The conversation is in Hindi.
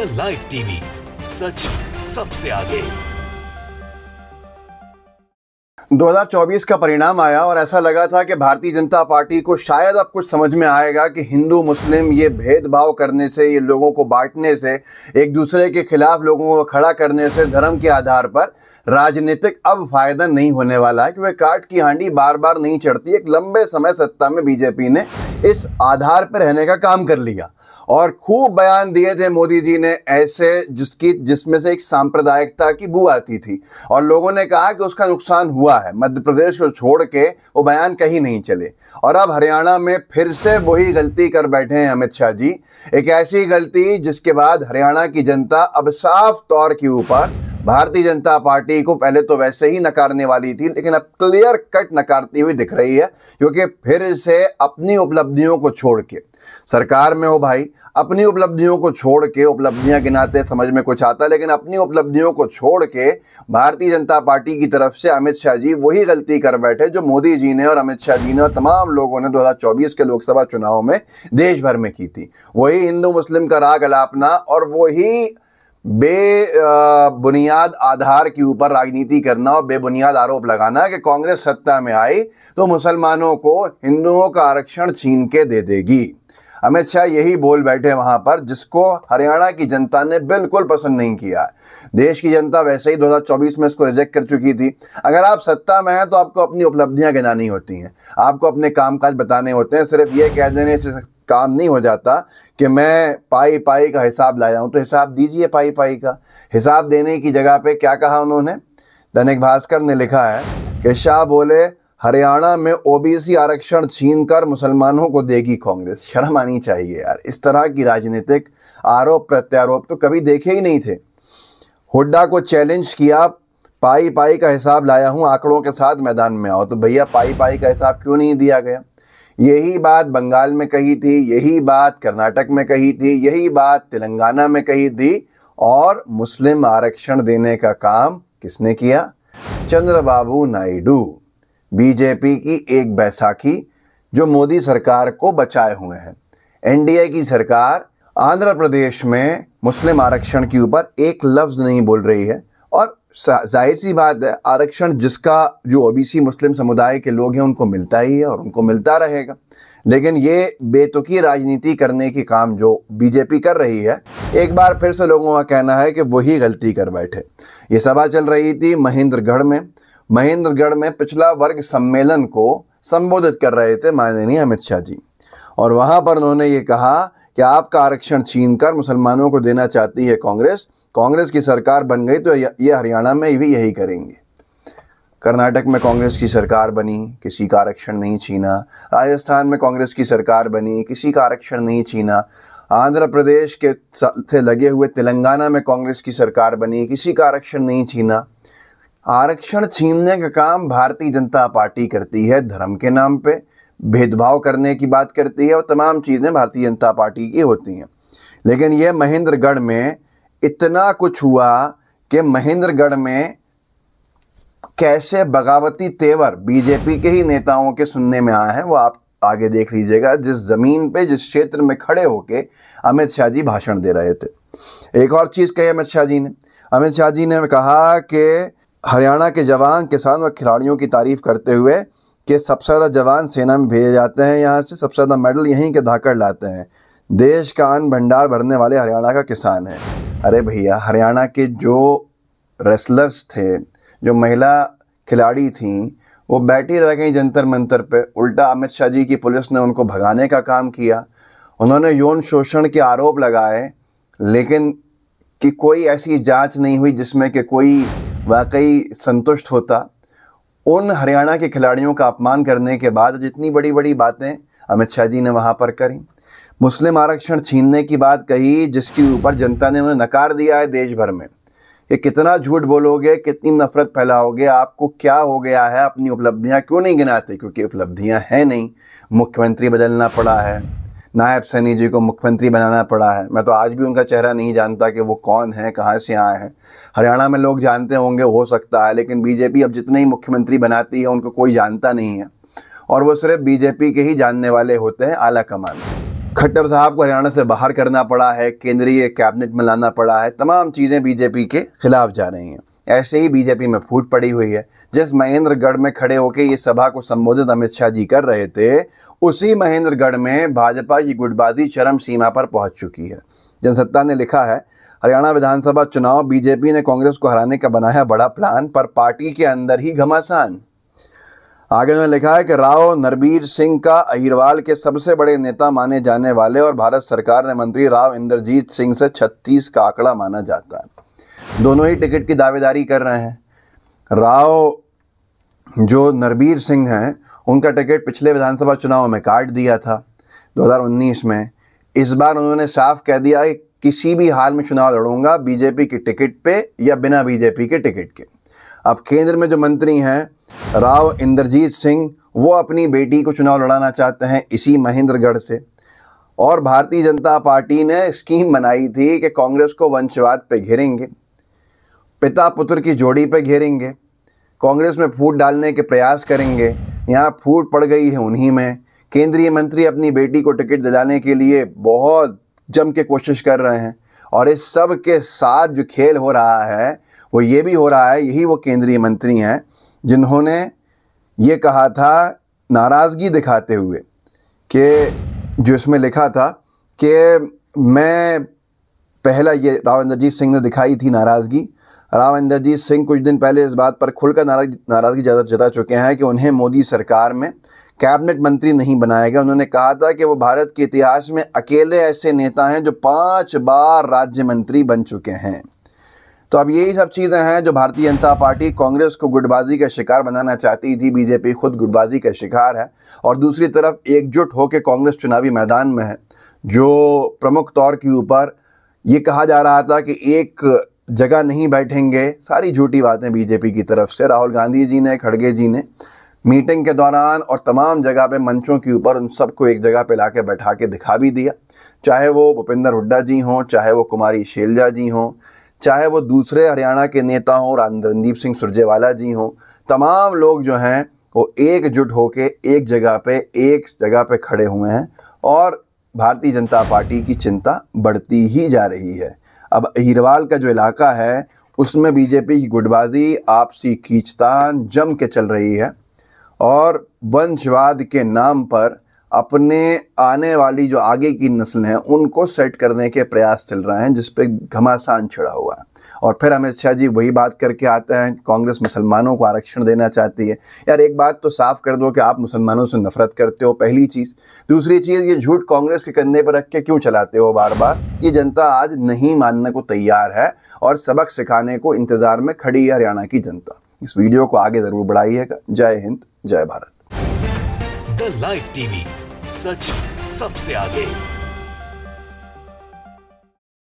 द लाइव टीवी सच सबसे आगे 2024 का परिणाम आया और ऐसा लगा था कि भारतीय जनता पार्टी को शायद अब कुछ समझ में आएगा कि हिंदू मुस्लिम ये भेदभाव करने से ये लोगों को बांटने से एक दूसरे के खिलाफ लोगों को खड़ा करने से धर्म के आधार पर राजनीतिक अब फायदा नहीं होने वाला है क्योंकि काट की हांडी बार बार नहीं चढ़ती एक लंबे समय सत्ता में बीजेपी ने इस आधार पर रहने का काम कर लिया और खूब बयान दिए थे मोदी जी ने ऐसे जिसकी जिसमें से एक सांप्रदायिकता की बू आती थी और लोगों ने कहा कि उसका नुकसान हुआ है मध्य प्रदेश को छोड़ के वो बयान कहीं नहीं चले और अब हरियाणा में फिर से वही गलती कर बैठे हैं अमित शाह जी एक ऐसी गलती जिसके बाद हरियाणा की जनता अब साफ तौर के ऊपर भारतीय जनता पार्टी को पहले तो वैसे ही नकारने वाली थी लेकिन अब क्लियर कट नकारती हुई दिख रही है क्योंकि फिर से अपनी उपलब्धियों को छोड़ के सरकार में हो भाई अपनी उपलब्धियों को छोड़ के उपलब्धियां गिनाते समझ में कुछ आता लेकिन अपनी उपलब्धियों को छोड़ के भारतीय जनता पार्टी की तरफ से अमित शाह जी वही गलती कर बैठे जो मोदी जी ने और अमित शाह जी ने और तमाम लोगों ने 2024 के लोकसभा चुनाव में देश भर में की थी वही हिंदू मुस्लिम का राग अलापना और वही बे बुनियाद आधार के ऊपर राजनीति करना और बेबुनियाद आरोप लगाना कि कांग्रेस सत्ता में आई तो मुसलमानों को हिंदुओं का आरक्षण छीन के दे देगी अमित शाह यही बोल बैठे वहाँ पर जिसको हरियाणा की जनता ने बिल्कुल पसंद नहीं किया देश की जनता वैसे ही 2024 में इसको रिजेक्ट कर चुकी थी अगर आप सत्ता में हैं तो आपको अपनी उपलब्धियां गिनानी होती हैं आपको अपने कामकाज बताने होते हैं सिर्फ ये कह देने से काम नहीं हो जाता कि मैं पाई पाई का हिसाब लाया हूँ तो हिसाब दीजिए पाई पाई का हिसाब देने की जगह पे क्या कहा उन्होंने दैनिक भास्कर ने लिखा है कि शाह बोले हरियाणा में ओबीसी आरक्षण छीन कर मुसलमानों को देगी कांग्रेस शर्म आनी चाहिए यार इस तरह की राजनीतिक आरोप प्रत्यारोप तो कभी देखे ही नहीं थे हुड्डा को चैलेंज किया पाई पाई का हिसाब लाया हूँ आंकड़ों के साथ मैदान में आओ तो भैया पाई पाई का हिसाब क्यों नहीं दिया गया यही बात बंगाल में कही थी यही बात कर्नाटक में कही थी यही बात तेलंगाना में कही थी और मुस्लिम आरक्षण देने का काम किसने किया चंद्रबाबू नायडू बीजेपी की एक बैसाखी जो मोदी सरकार को बचाए हुए हैं एनडीए की सरकार आंध्र प्रदेश में मुस्लिम आरक्षण के ऊपर एक लफ्ज़ नहीं बोल रही है और जाहिर सी बात है आरक्षण जिसका जो ओबीसी मुस्लिम समुदाय के लोग हैं उनको मिलता ही है और उनको मिलता रहेगा लेकिन ये बेतुकी राजनीति करने की काम जो बीजेपी कर रही है एक बार फिर से लोगों का कहना है कि वही गलती कर बैठे ये सभा चल रही थी महेंद्रगढ़ में महेंद्रगढ़ में पिछला वर्ग सम्मेलन को संबोधित कर रहे थे माननीय अमित शाह जी और वहाँ पर उन्होंने ये कहा कि आपका आरक्षण छीन कर मुसलमानों को देना चाहती है कांग्रेस कांग्रेस की सरकार बन गई तो ये हरियाणा में भी यही करेंगे कर्नाटक में कांग्रेस की सरकार बनी किसी का आरक्षण नहीं छीना राजस्थान में कांग्रेस की सरकार बनी किसी का आरक्षण नहीं छीना आंध्र प्रदेश के से लगे हुए तेलंगाना में कांग्रेस की सरकार बनी किसी का आरक्षण नहीं छीना आरक्षण छीनने का काम भारतीय जनता पार्टी करती है धर्म के नाम पे भेदभाव करने की बात करती है और तमाम चीज़ें भारतीय जनता पार्टी की होती हैं लेकिन यह महेंद्रगढ़ में इतना कुछ हुआ कि महेंद्रगढ़ में कैसे बगावती तेवर बीजेपी के ही नेताओं के सुनने में आए हैं वो आप आगे देख लीजिएगा जिस ज़मीन पे जिस क्षेत्र में खड़े होके अमित शाह जी भाषण दे रहे थे एक और चीज़ कही अमित शाह जी ने अमित शाह जी ने कहा कि हरियाणा के जवान किसान और खिलाड़ियों की तारीफ़ करते हुए कि सबसे ज़्यादा जवान सेना में भेजे जाते हैं यहाँ से सबसे ज़्यादा मेडल यहीं के धाकड़ लाते हैं देश का अन्न भंडार भरने वाले हरियाणा का किसान है अरे भैया हरियाणा के जो रेसलर्स थे जो महिला खिलाड़ी थी वो बैठी रह गई जंतर मंतर पे उल्टा अमित शाह जी की पुलिस ने उनको भगाने का काम किया उन्होंने यौन शोषण के आरोप लगाए लेकिन कि कोई ऐसी जांच नहीं हुई जिसमें कि कोई वाकई संतुष्ट होता उन हरियाणा के खिलाड़ियों का अपमान करने के बाद जितनी बड़ी बड़ी बातें अमित शाह जी ने वहाँ पर करी मुस्लिम आरक्षण छीनने की बात कही जिसके ऊपर जनता ने उन्हें नकार दिया है देश भर में ये कितना झूठ बोलोगे कितनी नफरत फैलाओगे आपको क्या हो गया है अपनी उपलब्धियां क्यों नहीं गिनाते क्योंकि उपलब्धियां हैं नहीं मुख्यमंत्री बदलना पड़ा है नायब सैनी जी को मुख्यमंत्री बनाना पड़ा है मैं तो आज भी उनका चेहरा नहीं जानता कि वो कौन है कहाँ से आए हैं हरियाणा में लोग जानते होंगे हो सकता है लेकिन बीजेपी अब जितने ही मुख्यमंत्री बनाती है उनको कोई जानता नहीं है और वो सिर्फ बीजेपी के ही जानने वाले होते हैं आला कमान खट्टर साहब को हरियाणा से बाहर करना पड़ा है केंद्रीय कैबिनेट में लाना पड़ा है तमाम चीज़ें बीजेपी के खिलाफ जा रही हैं ऐसे ही बीजेपी में फूट पड़ी हुई है जिस महेंद्रगढ़ में खड़े होकर ये सभा को संबोधित अमित शाह जी कर रहे थे उसी महेंद्रगढ़ में भाजपा की गुटबाजी चरम सीमा पर पहुंच चुकी है जनसत्ता ने लिखा है हरियाणा विधानसभा चुनाव बीजेपी ने कांग्रेस को हराने का बनाया बड़ा प्लान पर पार्टी के अंदर ही घमासान आगे उन्होंने लिखा है कि राव नरबीर सिंह का अहिरवाल के सबसे बड़े नेता माने जाने वाले और भारत सरकार ने मंत्री राव इंद्रजीत सिंह से 36 का आंकड़ा माना जाता है दोनों ही टिकट की दावेदारी कर रहे हैं राव जो नरबीर सिंह हैं उनका टिकट पिछले विधानसभा चुनाव में काट दिया था 2019 में इस बार उन्होंने साफ कह दिया कि किसी भी हाल में चुनाव लड़ूंगा बीजेपी की टिकट पे या बिना बीजेपी के टिकट के अब केंद्र में जो मंत्री हैं राव इंद्रजीत सिंह वो अपनी बेटी को चुनाव लड़ाना चाहते हैं इसी महेंद्रगढ़ से और भारतीय जनता पार्टी ने स्कीम बनाई थी कि कांग्रेस को वंशवाद पे घेरेंगे पिता पुत्र की जोड़ी पर घेरेंगे कांग्रेस में फूट डालने के प्रयास करेंगे यहाँ फूट पड़ गई है उन्हीं में केंद्रीय मंत्री अपनी बेटी को टिकट दिलाने के लिए बहुत जम के कोशिश कर रहे हैं और इस सब के साथ जो खेल हो रहा है वो ये भी हो रहा है यही वो केंद्रीय मंत्री हैं जिन्होंने ये कहा था नाराज़गी दिखाते हुए कि जो इसमें लिखा था कि मैं पहला ये राव इंद्रजीत सिंह ने दिखाई थी नाराज़गी राम इंद्रजीत सिंह कुछ दिन पहले इस बात पर खुलकर नाराज़गी जता चुके हैं कि उन्हें मोदी सरकार में कैबिनेट मंत्री नहीं बनाया गया उन्होंने कहा था कि वो भारत के इतिहास में अकेले ऐसे नेता हैं जो पांच बार राज्य मंत्री बन चुके हैं तो अब यही सब चीज़ें हैं जो भारतीय जनता पार्टी कांग्रेस को गुटबाजी का शिकार बनाना चाहती थी बीजेपी खुद गुटबाजी का शिकार है और दूसरी तरफ एकजुट होकर कांग्रेस चुनावी मैदान में है जो प्रमुख तौर के ऊपर ये कहा जा रहा था कि एक जगह नहीं बैठेंगे सारी झूठी बातें बीजेपी की तरफ से राहुल गांधी जी ने खड़गे जी ने मीटिंग के दौरान और तमाम जगह पे मंचों के ऊपर उन सबको एक जगह पे ला के बैठा के दिखा भी दिया चाहे वो भूपेंद्र हुड्डा जी हों चाहे वो कुमारी शैलजा जी हों चाहे वो दूसरे हरियाणा के नेता हों रणदीप सिंह सुरजेवाला जी हों तमाम लोग जो हैं वो एकजुट होकर एक जगह पे एक जगह पे खड़े हुए हैं और भारतीय जनता पार्टी की चिंता बढ़ती ही जा रही है अब हीरवाल का जो इलाका है उसमें बीजेपी की गुटबाजी आपसी खींचतान जम के चल रही है और वंशवाद के नाम पर अपने आने वाली जो आगे की नस्ल हैं उनको सेट करने के प्रयास चल रहे हैं जिस घमासान छिड़ा हुआ और फिर अमित शाह जी वही बात करके आते हैं कांग्रेस मुसलमानों को आरक्षण देना चाहती है यार एक बात तो साफ कर दो कि आप मुसलमानों से नफरत करते हो पहली चीज़ दूसरी चीज़ ये झूठ कांग्रेस के कंधे पर रख के क्यों चलाते हो बार बार ये जनता आज नहीं मानने को तैयार है और सबक सिखाने को इंतज़ार में खड़ी है हरियाणा की जनता इस वीडियो को आगे ज़रूर बढ़ाइएगा जय हिंद जय भारत द लाइफ टीवी सच सबसे आगे